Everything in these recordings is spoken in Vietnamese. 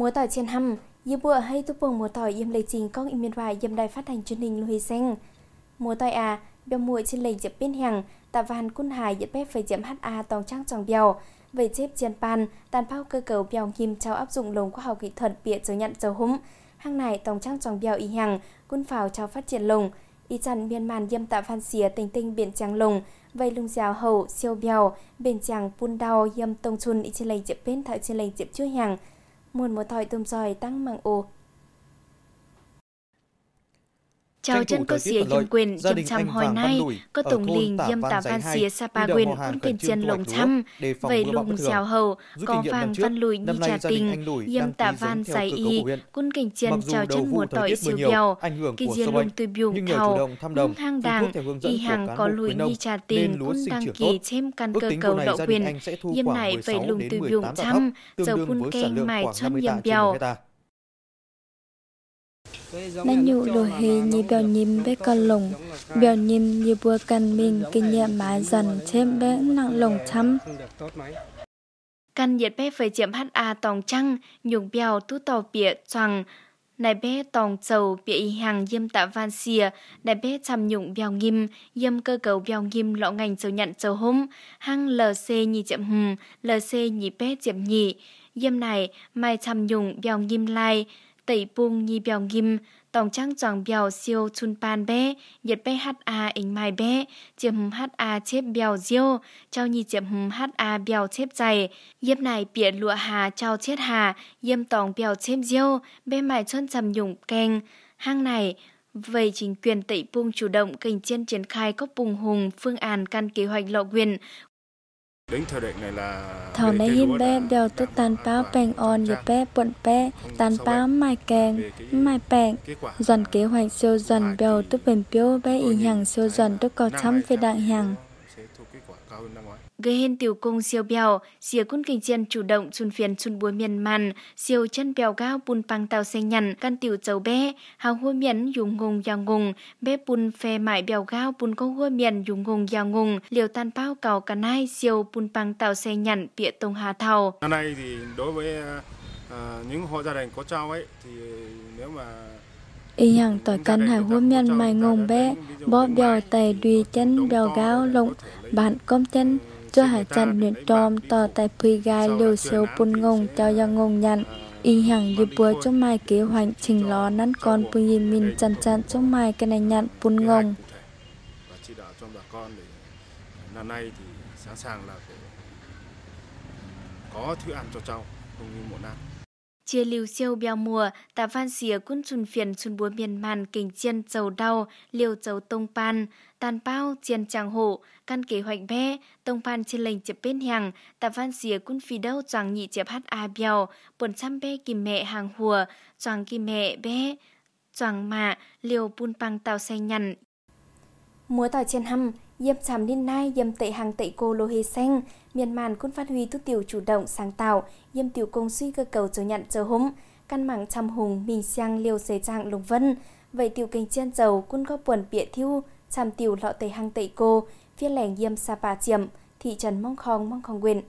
mùa tỏi trên hầm như bữa hay tu bồng mùa tỏi yếm lấy trình con im miền vải yếm đài phát hành truyền hình lùi xanh mùa tỏi à bèo mùa trên lấy dập bên hàng tạ van quân hải dập bếp phải dập ha tòng trang tròn bèo về chép trên pan tàn phao cơ cầu bèo kim trao áp dụng lồng khoa học kỹ thuật bịa chớ nhận chớ húm hàng này tòng trang tròn bèo y hàng quân phào trao phát triển lồng y chăn miền màn yếm tạ van xìa tình tinh biển tràng lồng vây lung dào hậu siêu bèo biển tràng pun đau yếm tông chun y trên lấy dập bên thợ trên lấy dập chưa hàng muôn một thỏi tôm giỏi tăng mạng ô Chào chân có xía yếm quyền yếm trăm hồi nay, có tổng linh dâm tà văn sa pa quyền quân tiền chân lồng trăm, về lùng xào hầu, có vàng văn lùi đi trà tình, dâm tà văn xài y, quân kinh chân chào chân mùa tỏi siêu kèo, kỳ diện lùng từ biùng thầu, cũng hang đàng, y hàng có lùi đi trà tình, quân đăng kỳ chém căn cơ cầu đậu quyền, dâm này về lùng từ biùng trăm, giờ phun kênh mài chân yếm bèo. Banyu lohi như bèo nhìm bé con lồng, bèo nhìm như bùa căn mình kinh nghiệm mà dần thêm bé nặng lồng chăm. Căn nhiệt bé phải chiếm hát à tòng trăng, nhung bèo tú tàu bịa choàng này bé tòng trầu bịa y hàng diêm tạ van xìa, này bé chăm nhụng bèo nghiêm, diêm cơ cấu bèo nghiêm lọ ngành trầu nhận trầu hôm, hăng LC nhì chậm hùm, LC nhì bé chậm nhì, diêm này mai chăm nhụng bèo nghiêm lai, like tẩy bùng nhi bèo ghim, tổng trang tròn bèo siêu chun pan bé, nhiệt bé hát a ảnh mai bé, chìm hùm hát a chép bèo diêu, trao nhi chìm hùm hát a bèo chép dày, yếp này bịa lụa hà trao chết hà, yêm tổng bèo chép diêu, bé mải chân trầm nhủng keng, hang này, về chính quyền Tây Pung chủ động kênh chiến triển khai các bùng hùng phương án căn kế hoạch lộ quyền Thảo nấy hin bé đều tức tàn báo bèn on như bé bận bé tàn báo mai kèng mai bèn dần kế hoạch siêu dần đều tức bền biếu bé y hàng siêu dần tức có chấm về đạn hàng gây hên tiểu cung siêu bèo, xìa quân kinh chiên chủ động chun phiền chun búa miền màn, siêu chân bèo gao bùn pang tàu xe nhằn, căn tiểu chấu bé, hào hua miền dùng ngùng giao ngùng, bé bùn phê mải bèo gao bùn có hua miền dùng ngùng giao ngùng, liều tan bao cầu cả nai siêu bùn pang tàu xe nhằn, bịa tông hà thầu. Năm nay thì đối với à, những hộ gia đình có trao ấy thì nếu mà y hằng tỏi căn hải hua miên mài ngồng bé bó bèo tày đùi chân bèo gáo lộng bạn công chân cho hải chặn luyện tròm tỏ tại phi gai liều siêu bún ngông cho do ngông nhận y hẳn đi bữa cho mai kế hoạch trình ló nắn con bùi nhìn mình chăn chăn cho mai cái này nhận bún ngông và chỉ đạo cho bà con để năm nay thì sẵn sàng là có thứ ăn cho cháu không như mỗi năm chia liều siêu bèo mùa tạ văn xìa quân chun phiền chun búa miền màn kình chiên dầu đau liều dầu tông pan tàn bao chiền chàng hộ căn kế hoạch bé tông phan trên lệnh chập bên hàng tạ phan xìa quân phi đâu choàng nhị chập hát a bèo buồn trăm bé kìm mẹ hàng hùa choàng kìm mẹ bé choàng mạ liều bun băng tàu xe nhằn múa tỏi trên hầm Dâm chàm liên nai, dâm tệ hàng tệ cô lô hê xanh, miền màn cũng phát huy tu tiểu chủ động sáng tạo, dâm tiểu công suy cơ cầu chờ nhận chờ húm, căn mảng trăm hùng mình sang liều xế trạng lùng vân, vậy tiểu kênh chân dầu quân có buồn bịa thiêu, chạm tiểu lọ tề hang tẩy cô, phía lẻng yêm Sapa chiểm, thị trấn Mong Khong, Mong Khong Quyền.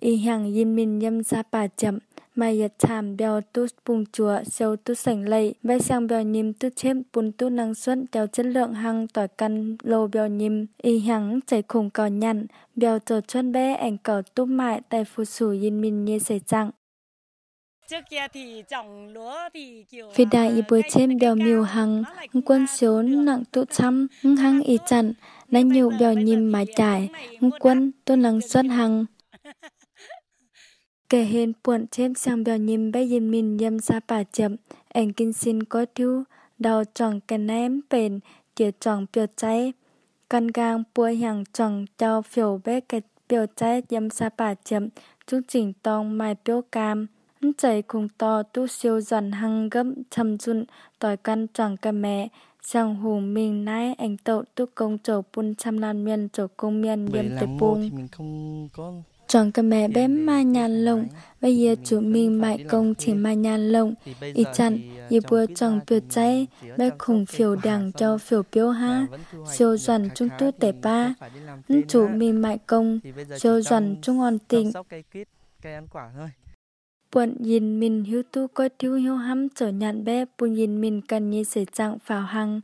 Y hàng yên minh yêm Sapa chậm, mai yết chạm bèo tút bùng chùa, sâu tút sảnh lầy, vai sang bèo nhìm tút chém bùn tút năng xuân đèo chất lượng hang tỏi căn lô bèo nhìm, y hằng chảy khủng cò nhằn, bèo trột chân bé ảnh cỏ túp mại tại phụ sủ yên minh như xảy chẳng. Phi đại y bồi chêm bèo miêu hằng, quân số nặng tụ trăm, hăng y chặn, nay nhiều bèo nhìm mà ờ, trải, quân tôn lăng xuân hằng. Kể hiện buồn chêm sang bèo nhìm bay dìm mình dâm xa bà chậm, ảnh kinh xin có thiếu, đầu tròn cái ném bền, chìa tròn bèo cháy. Căn gang bùa hàng tròn cho phiểu bé cái bèo cháy dâm xa bà chậm, chúc chỉnh tông mai bèo cam chảy cùng to tu siêu dần hăng gấm chầm chun tỏi căn chẳng cả mẹ chẳng hù mình nãy anh tậu tu công chỗ pun trăm lan miên chỗ công miên yếm tế pung chẳng cả mẹ bé ma nhàn lộng bây giờ chủ mình mại công chỉ ma nhàn lộng y chặn y bữa chẳng biểu cháy bé khủng phiểu đảng cho phiểu biểu ha siêu dần trung tu tể ba chủ mình mại công siêu dần trung on tịnh Bọn nhìn mình hữu tu coi thiếu hiếu hắm trở nhạn bé bọn nhìn mình cần như sẽ trạng phào hăng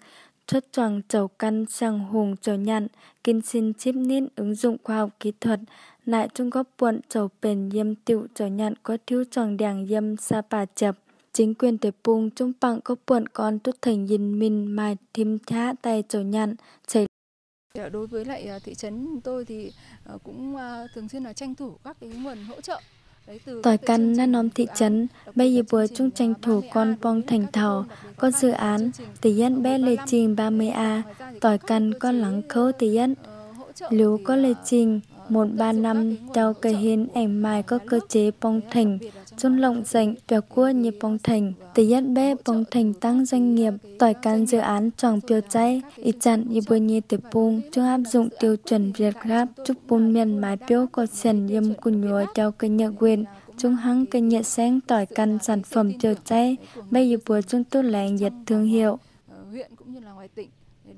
xuất choàng chầu căn sang hùng trở nhạn kinh xin chip nín ứng dụng khoa học kỹ thuật lại trung góp bọn chầu bền yêm tiệu trở nhạn có thiếu choàng đàng yêm sa bà chập chính quyền tế bùng trung bằng có bọn con tốt thành nhìn mình mà thêm thá tay trở nhạn chảy dạ, đối với lại à, thị trấn tôi thì à, cũng à, thường xuyên là tranh thủ các cái nguồn hỗ trợ Tỏi căn na nóm thị trấn, bây giờ vừa chung tranh thủ con bong thành thảo, con dự án, tỷ dân bé lệ trình 30A, tỏi căn con lắng khâu tỷ dân. Nếu có lệ trình, một ba năm theo cây hiến ảnh mai có cơ chế bong thành rung lộng dành bèo cua nhịp bóng thành tỷ nhất bê bóng thành tăng doanh nghiệp tỏi can dự án tròn tiêu chay y chặn y bôi nhi tiệp bung chưa áp dụng tiêu chuẩn việt gáp chúc bung miền mái biểu có sền yếm cùn nhúa theo cây nhựa quyền chúng hắn cây nhựa sáng tỏi căn sản phẩm tiêu chay bây giờ bùa chúng tôi lại nhiệt thương hiệu ờ, huyện cũng như là ngoài tỉnh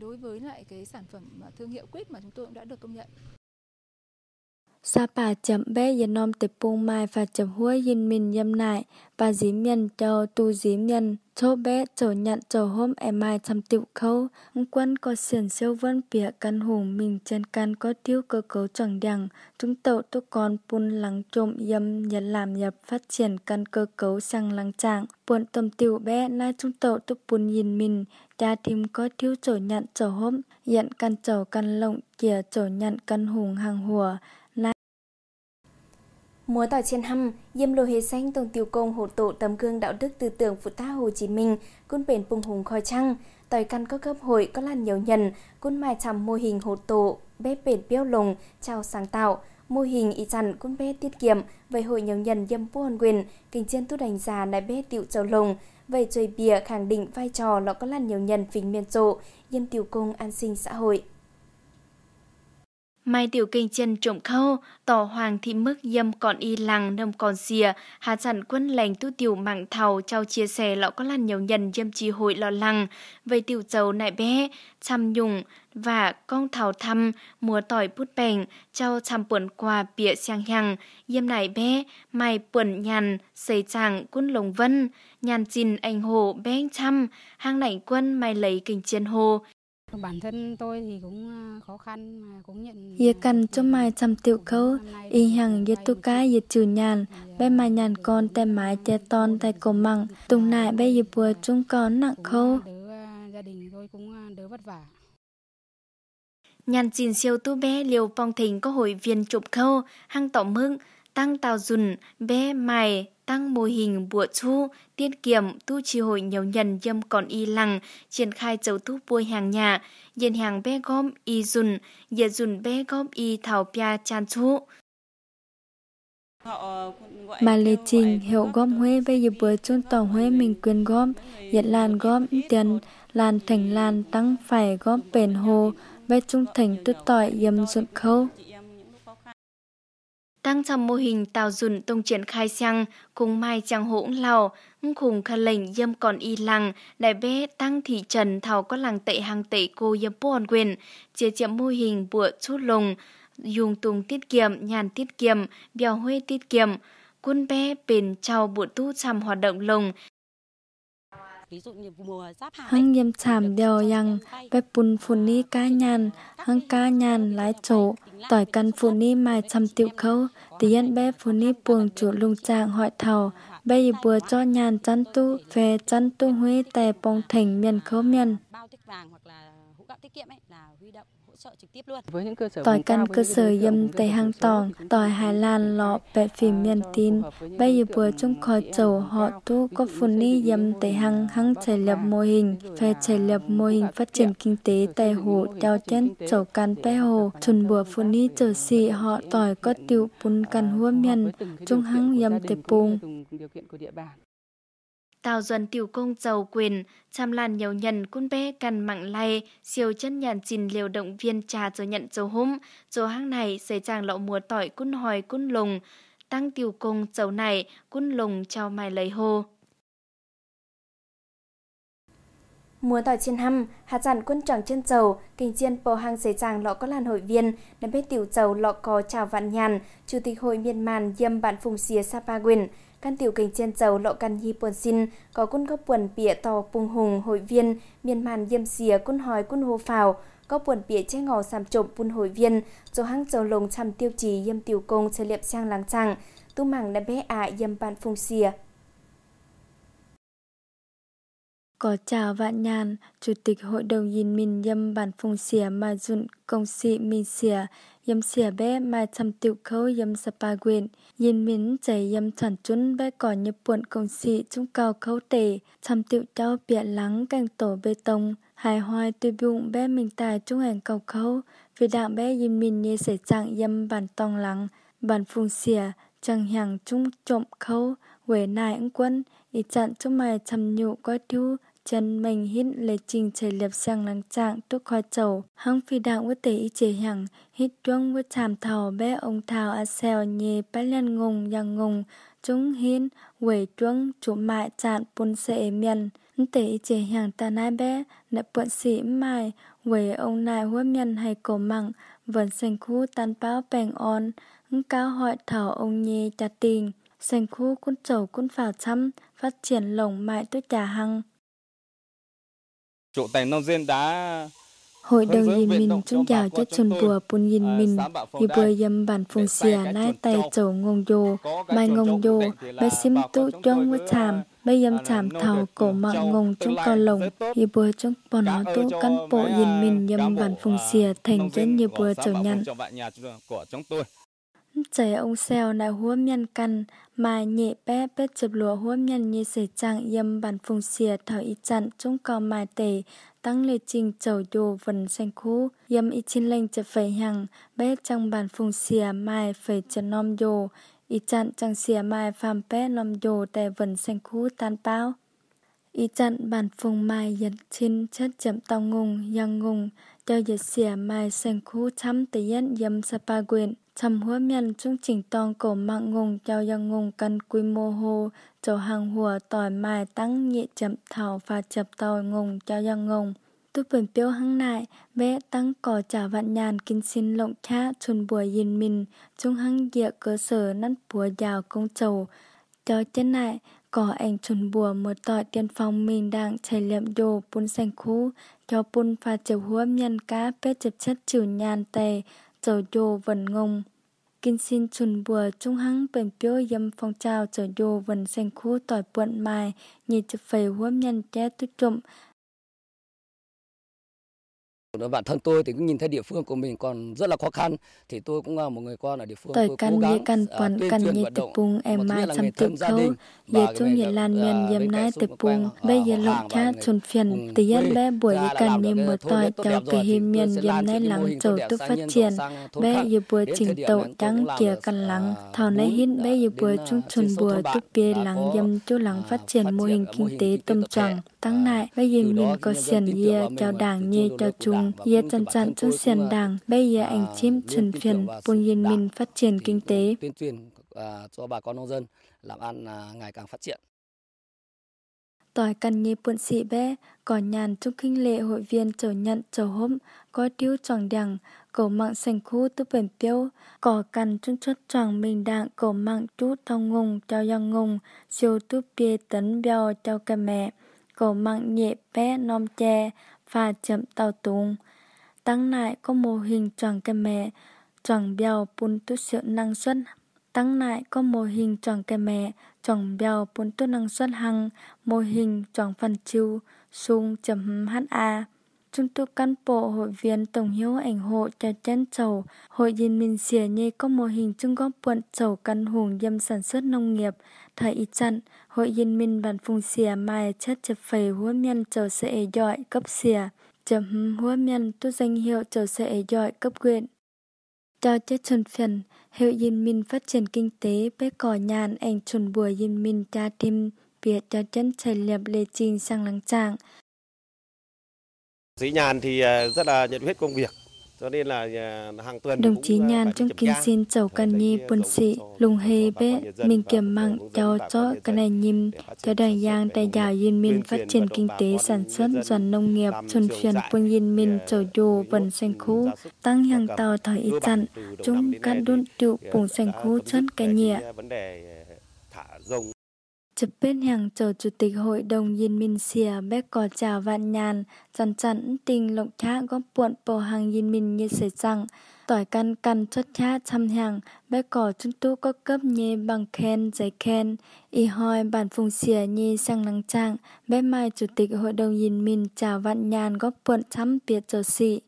đối với lại cái sản phẩm thương hiệu quýt mà chúng tôi cũng đã được công nhận Sapa chậm bé dân nom tệp bung mai và chậm hua dân mình dâm nại và dím nhân cho tu dím nhân cho bé chỗ nhận chỗ hôm em mai thăm tiệu khâu quân có xiển siêu vân bịa căn hùng mình chân căn có tiêu cơ cấu chẳng đằng chúng tậu tu con pun lắng trộm dâm nhật làm nhập phát triển căn cơ cấu sang lắng trạng buồn tầm tiểu bé na chúng tậu tu pun nhìn mình cha tìm có thiếu chỗ nhận chỗ hôm nhận căn chỗ căn lộng kia chỗ nhận căn hùng hàng hùa Múa tỏ trên hâm, dâm lô hề xanh tổng tiêu công hộ tổ tấm gương đạo đức tư tưởng phụ ta Hồ Chí Minh, cun bền bùng hùng khói trăng, tỏi căn có cơ hội có làn nhiều nhân, cun mai chằm mô hình hộ tổ, bếp bền biêu lùng, trao sáng tạo, mô hình y chăn cun bé tiết kiệm, về hội nhiều nhân dâm bố hòn quyền, kinh trên tu đánh giá đại bé tiểu châu lùng, về trời bìa khẳng định vai trò lọ có làn nhiều nhân phình miên trộ, dâm tiểu công an sinh xã hội. Mai tiểu kinh chân trộm khâu, tỏ hoàng thị mức dâm còn y lằng nâm còn xìa, hạ sản quân lành tu tiểu mạng thầu trao chia sẻ lọ có lăn nhiều nhân dâm trì hội lọ lằng, về tiểu dầu nại bé, chăm nhùng, và con thảo thăm, mùa tỏi bút bèn, trao chăm buồn quà bịa sang hằng, dâm nại bé, mai buồn nhàn, xây chàng quân lồng vân, nhàn chìn anh hồ bé anh chăm, hang nảnh quân mai lấy kinh chân hồ, Bản thân tôi thì cũng à, khó khăn mà cũng nhận Ye cần cho mai chăm tiểu khâu y hằng ye tu cá ye trừ nhàn dạ. bé mai nhàn con tem mái che ton tay cổ măng tung nại bé ye bùa chung con nặng khâu à, à, gia đình tôi cũng đỡ vất vả nhàn chín siêu tu bé liều phong thình có hội viên chụp khâu hăng tỏ mưng tăng tàu dùn, bé mài, tăng mô hình bùa chu, tiết kiệm, tu trì hội nhiều nhân dâm còn y lằng, triển khai chấu thu bôi hàng nhà, diện hàng bé gom y dùn, dịa dùn bé gom y thảo pia chan chu. Ờ, Mà lệ trình hiệu gom huế về dịp bữa chôn tàu huế mình quyền gom, diện làn gom tiền, làn thành làn tăng phải gom bền hồ, về trung thành tư tỏi dâm dụng khâu tăng trong mô hình tàu dùn tông triển khai sang cùng mai trang hỗn lào khùng kha lệnh dâm còn y lăng đại bế tăng thị trần thảo có làng tệ hàng tệ cô dâm bồn quyền chia chậm mô hình bụa chút lùng dùng tùng tiết kiệm nhàn tiết kiệm bèo huê tiết kiệm quân bé bền trao bộ tu chăm hoạt động lồng hang yếm chạm đèo yang về bùn phun ni cá nhàn hang cá nhàn lái chỗ tỏi căn phụ ni mai ờ, chăm tiểu khâu tí yên bé phụ ni buồng chủ lùng trạng hỏi thầu bé bùa cho nhàn chăn tu về chăn tu huế tè bong thành miền khâu miền dọn tiết kiệm ấy là huy động hỗ trợ trực tiếp luôn. Với những cơ sở tỏi căn cơ sở dâm tây hàng tòng, tỏi Hà Lan lọ về phim miền tin. Bây giờ vừa trong khó chầu họ tu có phụ ni dâm tây hàng hang trẻ lập mô hình, về trẻ lập mô hình phát triển kinh tế tây hồ đeo chân chầu căn bè hồ. Chuẩn bữa phụ ni trở xị họ tỏi có tiêu bún căn hua miền, trung hang dâm tây bùng tào duẩn tiểu công giàu quyền, chăm lan nhiều nhân cun bé cần mạng lay, siêu chân nhàn xin liều động viên trà rồi nhận dầu hôm, dầu hang này xảy chàng lậu mùa tỏi cun hỏi cun lùng, tăng tiểu công dầu này cun lùng trao mai lấy hô. mùa tỏi trên hăm, hạt giản quân trọng chân dầu, kinh chiên bầu hàng giấy chàng lọ có làn hội viên, đến bên tiểu dầu lọ có chào vạn nhàn, chủ tịch hội miên màn dâm bạn phùng xìa Sapa Quyền, Căn tiểu kinh trên dầu lộ căn hi bồn xin có quân góc quần bịa tàu bùng hùng hội viên miền màn diêm xìa quân hỏi quân hồ phào có buồn bịa che ngò sàm trộm bùn hội viên cho hăng dầu lồng chăm tiêu chí yêm tiểu công chơi liệp sang láng chẳng tu mảng đã bé ạ à yêm phùng xìa có chào vạn nhàn, Chủ tịch Hội đồng Nhìn Minh dâm Bản Phùng Xỉa Mà Dụn Công Sĩ Minh Xỉa, yam xỉa bé mà chăm tiểu khâu yam sapa quyền yên miến chảy yam chuẩn chun bé cỏ nhập buồn công sĩ trung cao khâu tề chăm tiểu trao bịa lắng cành tổ bê tông hài hoài tuy bụng bé mình tài trung hành cầu khâu vì đạm bé yên mình nhê sể trạng yam bản tong lắng bản phùng xỉa chẳng hàng trung trộm khâu quể nài ứng quân ý chặn cho mày chăm nhụ coi thu chân mình hít lệ trình trời lập sang lăng trạng tốt kho chầu hăng phi đạo với tế y chế hằng hít chuông với chàm thảo bé ông thảo a xèo nhì bá lên ngùng yang ngùng chúng hiên quẩy chuông chủ mại chạn bùn sệ miền tế y chế hằng ta nai bé nợ bận sĩ mài quẩy ông nai hua miền hay cổ mặng vẫn xanh khu tan báo bèn on hứng cao hỏi thảo ông nhì chặt tình xanh khu cún chầu cún phào chăm phát triển lồng mại tuyết trà hăng Hội đồng yên mình chúng chào chất chuẩn bùa bùn yên minh thì bùa yếm à, à, à, bản phùng xìa nai tay chầu ngông dô, mai ngông dô, bà xím tu trong với thảm, bây yếm thảm thảo cổ mạng ngông trong co lồng, thì bùa trong bọn nó tu căn bộ yên mình nhâm bản phùng xìa thành chân như bùa chầu nhăn. Trời ông xeo nà huốm nhân căn mà nhẹ bé bếp chụp lúa huốm nhân như sể chẳng yêm bàn phùng xìa thảo y chặn chúng cò mài tể tăng lệ trình chầu dù vần xanh khu yêm y chín lênh chụp phải hằng bé trong bàn phùng xìa mài phải chụp nom dù y chặn chẳng xìa mài phàm bé nom dù tại vần xanh khu tan bao y chặn bàn phùng mài yật chín chất chậm tàu ngùng yang ngùng cho dịch xìa mài xanh khu chăm tỷ yên yêm sapa quyền chăm hua miền chung trình toàn cổ mạng ngùng cho yang ngùng căn quy mô hồ chầu hàng hùa tỏi mài tăng nhị chậm thảo và chập tàu ngùng cho yang ngùng tu bẩn piêu hăng nại bé tăng cỏ trả vạn nhàn kinh xin lộng cha chuẩn bùa yên mình chung hăng địa cơ sở năn bùa giàu công trầu cho chân nại cỏ ảnh chuẩn bùa một tỏi tiên phong mình đang chảy liệm đồ bún xanh khu cho bún và chiều húa miền cá bếp chập chất chịu nhàn tề trở dô vần ngông. Kinh xin chun bùa trung hắn bền biểu dâm phong trào trở dô vần sen khu tỏi bận mài, nhị chụp phẩy huâm nhanh trẻ tức trụm, Bản thân tôi thì cũng nhìn thấy địa phương của mình còn rất là khó khăn thì tôi cũng là một người con ở địa phương. Tôi căn nhị căn à, quan căn nhị tập pung em mai chăm tiếp khâu, ye chung nhị lan miền yếm nai tập pung, bây giờ lộc cha chuẩn phiền, tỷ yên bé buổi nhị căn một tòi cho kỳ hi miền yếm nai lắng chỗ tức phát triển, bé giờ buổi trình tậu trắng kia căn lắng, thảo nay hin bé giờ buổi à, chúng chuẩn buổi tức bia lắng yếm chú lắng phát triển mô hình kinh tế tâm trạng, tăng lại bây giờ miền có xiển ye cho đảng như cho chúng rằng ye chân chặn chân xiền đảng bây giờ ảnh chim trần phiền buôn yên minh phát triển kinh tế tuyên truyền à, cho bà con nông dân làm ăn à, ngày càng phát triển tỏi cần nhị buồn sĩ bé có nhàn trung kinh lệ hội viên chờ nhận chờ hôm có tiêu tròn đằng cầu mạng sành khu tư bền tiêu có cần trung chất tròn mình đạng cầu mạng chú tao ngùng trao yang ngùng siêu tư bia tấn bèo trao cà mẹ cầu mạng nhẹ bé non chè và chậm tàu tung. Tăng lại có mô hình tròn cây mẹ, tròn bèo bún tu sự năng suất. Tăng lại có mô hình tròn cây mẹ, tròn bèo bún tu năng suất hăng, mô hình tròn phần chiêu, sung chấm HA. Trung tu cán bộ hội viên tổng hiếu ảnh hộ cho chân chầu, hội dân mình xỉa nhê có mô hình chung góp quận chầu căn hùng dâm sản xuất nông nghiệp, thời y chặn, hội yên minh bàn phùng xìa mai chất chập phẩy húa miên trở sẽ dọi cấp xìa chấm húa miên tốt danh hiệu trở sẽ dọi cấp quyện cho chết chuẩn phần hiệu yên minh phát triển kinh tế bé cỏ nhàn ảnh chuẩn bùa yên minh cha thêm việc cho chân chảy liệp lê trình sang lắng trạng Sĩ nhàn thì ờ, rất là nhiệt huyết công việc, cho nên là à, hàng tuần đồng chí nhàn trong kinh xin chầu cần nhi quân sĩ lùng hê bế mình kiểm mạng cho cho cái này nhìm cho đại giang đại giả yên minh phát triển kinh tế sản xuất dần nông nghiệp thuần chuyển quân yên minh chầu dù vần xanh khu tăng hàng tàu thời ít dặn chúng các đun trụ bùng xanh à, khu chân cái nhẹ Chụp bên hàng chờ Chủ tịch Hội đồng Yên Minh Xìa bếp cò chào vạn nhàn, chăn chắn tình lộng khá góp buộn bầu hàng Yên Minh như sợi rằng. Tỏi căn căn chốt khá trăm hàng, bếp cò chúng tu có cấp nhê bằng khen giấy khen. Y hoi bản phùng xìa như sang nắng trang, bếp mai Chủ tịch Hội đồng Yên Minh chào vạn nhàn góp buộn trăm biệt chờ xị.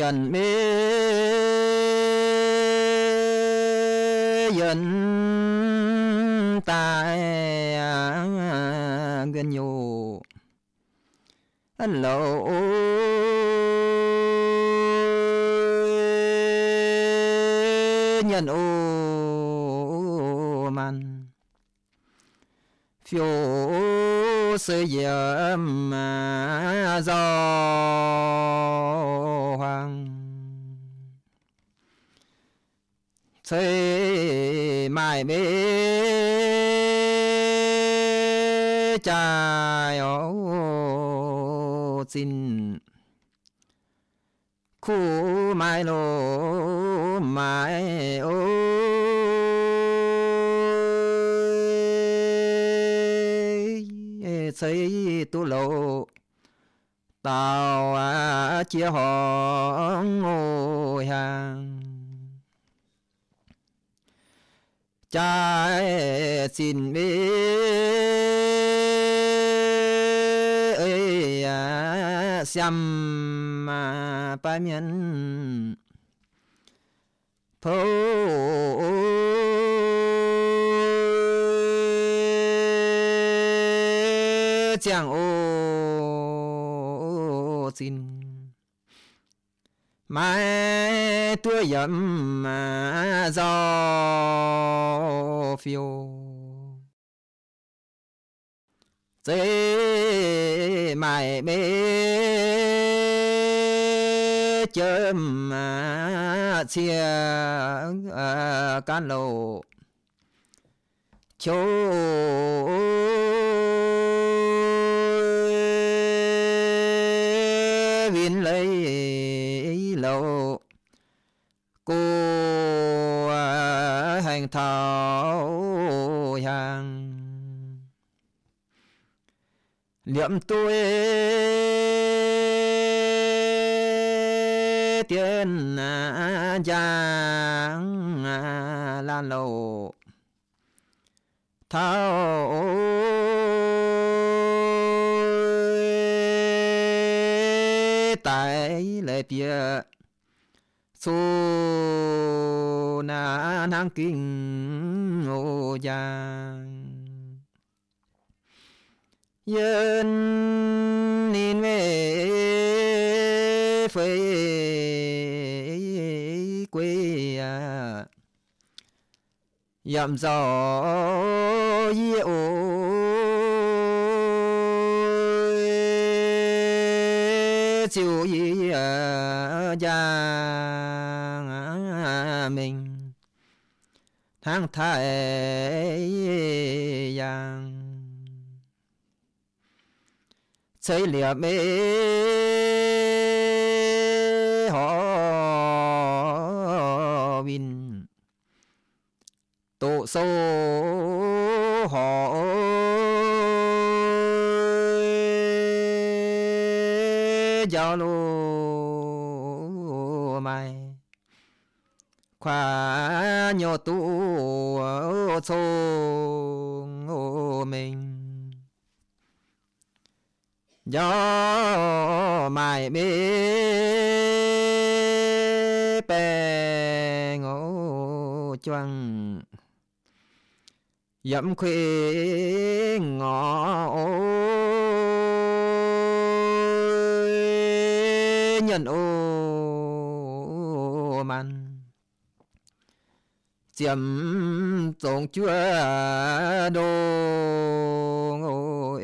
nhận mê dân tại gần nhu lộ nhận ô man phiêu sự mà do xây mãi mê chài ô xin khu mai lô mai ô xây tu lộ tàu chia họ ngồi hàng cha xin mê xăm à, xem mà ba miền phố chẳng ô xin mai tua yam ma do phiêu dễ mãi mê chớm mà chia à, can lộ chỗ liệm tôi tiên à, giang à, lan lầu thao tại lệ tia su na năng kinh ô giang dân nên về phế quê à dầm gió yêu chiều ý à gia mình tháng thái yang xây lìa mê họ vin tổ sâu họ giao lô mai khoa nhỏ tu sông mình gió mài mi bè ngủ choang dẫm khuya ngõ nhận ô man chiếm tổng chúa đồ ngồi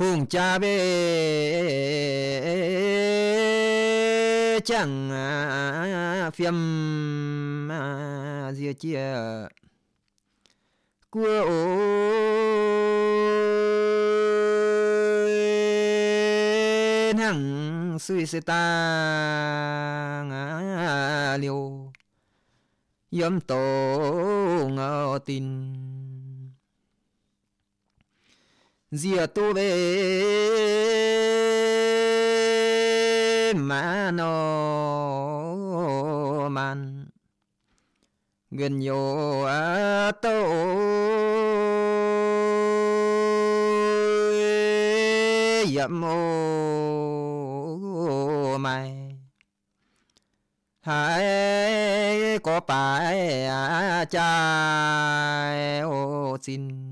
hùng cha bê chẳng à, phiêm à, dìa chia cua ô hằng suy sê ta liêu yếm tổ ngao tin dìa tu về ma nó man gần yo a tô yam ô mày hãy có bài cha à ô xin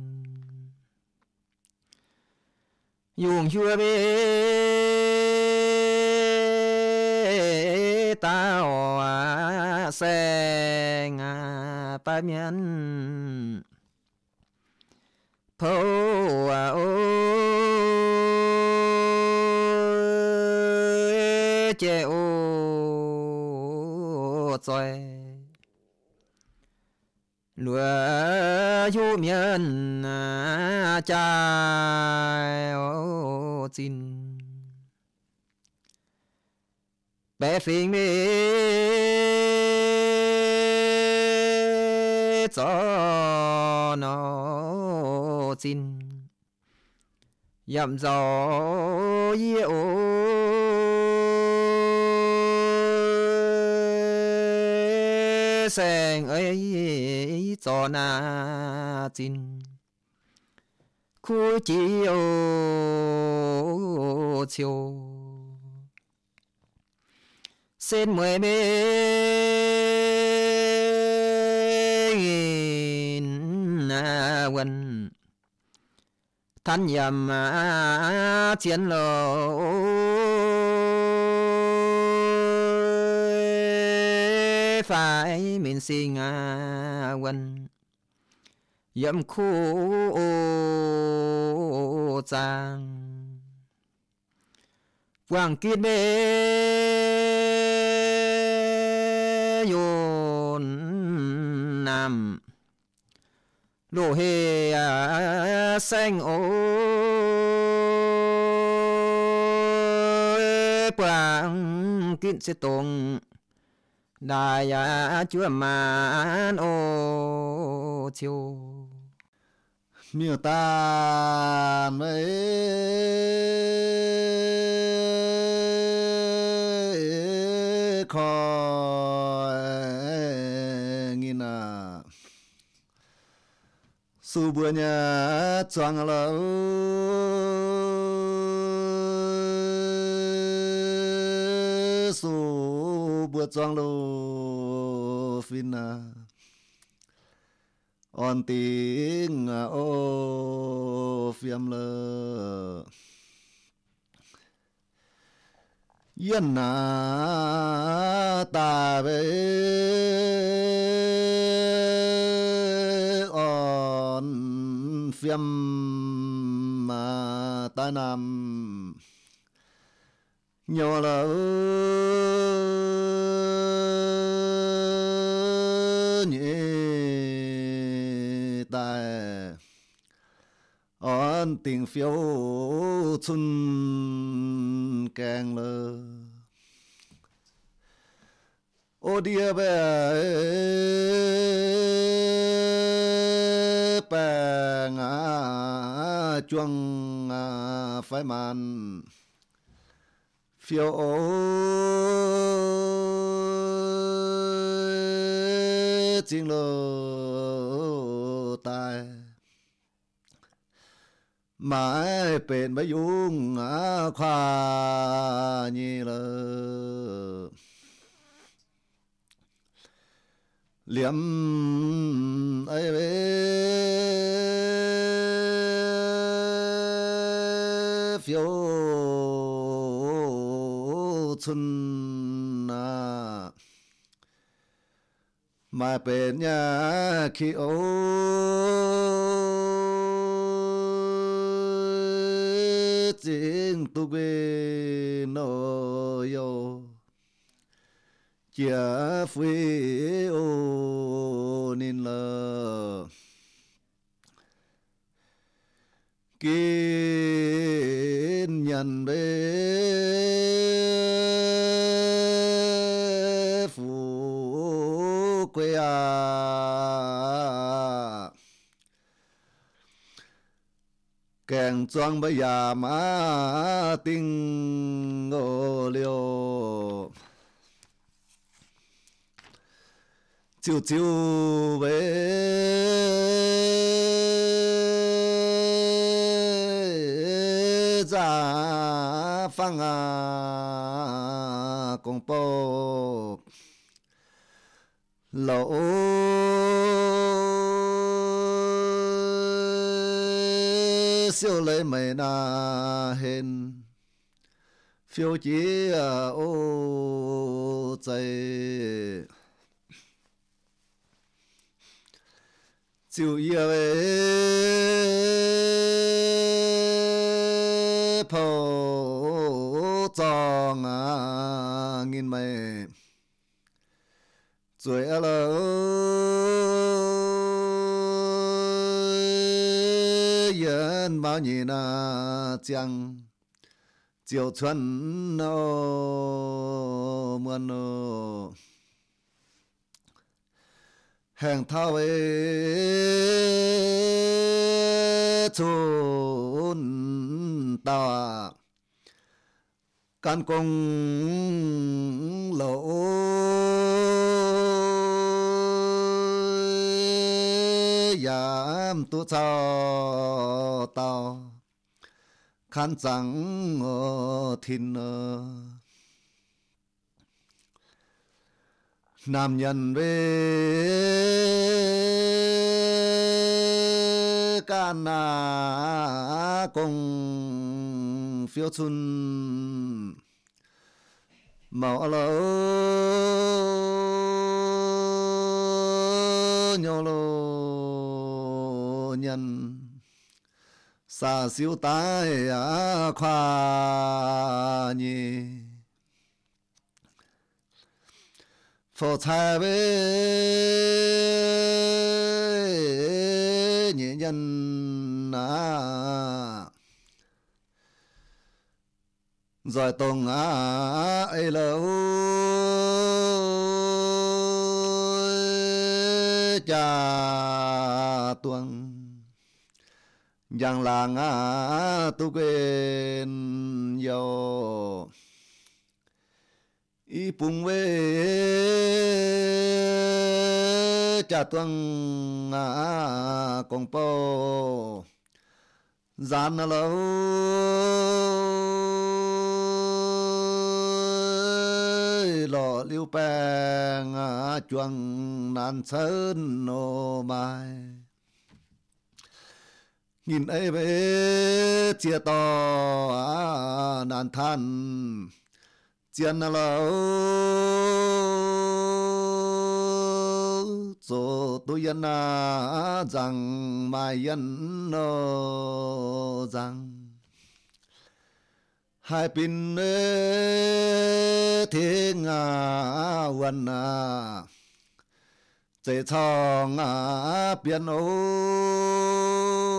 dùng chưa bê ta à xe ngà ba miên phô à ô chê ô rồi lúa du miên à, cha xin bé phình mi cho nó xin yam gió yêu ơi ấy cho na tin khu chỉ ô chiều xin mười bên na quân thanh nhầm chiến lộ phải mình xin ngà quân yếm khu trang quảng kiên bê yồn nam lô hê à, xanh ô quảng kiên sẽ tông đại chúa mà ô chiều miêu ta mới khó nghi nà su bữa nhà choang lâu su bùa choang lô phin à on tiếng à ô phiêm lơ yên na ta về on phiêm mà ta nằm nhỏ là nhẹ tại an tiếng phiếu xuân càng lơ ô đĩa bé bè ngã chuông phải màn phiêu ô chính lô tài mãi bền mấy dung á khoa nhi lơ liếm ấy xuân na à, mà về nhà khi ô tiếng tu bê nó yo chia phi ô nên là kiên nhận bên 装不呀马丁哦了，就就为咋放啊公婆老。siêu lấy mày na hen phiêu chỉ à, ô chạy chiều yêu ấy phô tròn à nghìn mày rồi alo bao nhiêu na chăng chiều xuân nô muôn nô hàng thao ấy chôn tao à can công lỗ nam tu cho tao khán chẳng ờ, thiên ờ. nam nhân về can na cùng phiêu xuân mạo lỡ nhau lỡ nhân xa siêu tái à khoa nhi phổ thái với nhị nhân à rồi tùng á ấy lâu cha tuồng rằng là ngã tu quên dầu y bùng về cha tuang à con po gian lâu lọ liu bè à chuang nan sơn nô mai nhìn ấy bế chia to nàn than chia na lâu cho tôi yên na à, rằng mai yên nó rằng hai pin thế ngà quần à chế thong à biến ô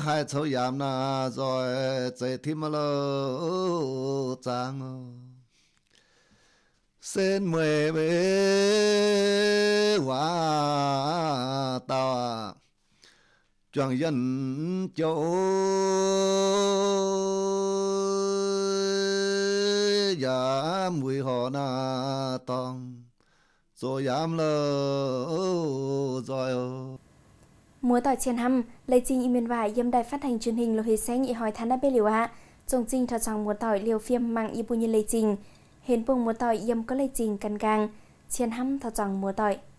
hai cháu yam na rồi chạy mà lô trang sen mười bế hoa tao chẳng chọn dân chỗ giả mùi họ na tòng rồi yam lơ rồi mùa tỏi trên hâm lấy trình im miền vải yếm đài phát hành truyền hình lô hề sáng nhị hỏi thán đá bê liều ạ. Trồng trình thật rằng mùa tỏi liều phim mạng y bù như lấy trình. Hiến bùng mùa tỏi yếm có lấy trình căn gang. Trên hâm thật rằng mùa tỏi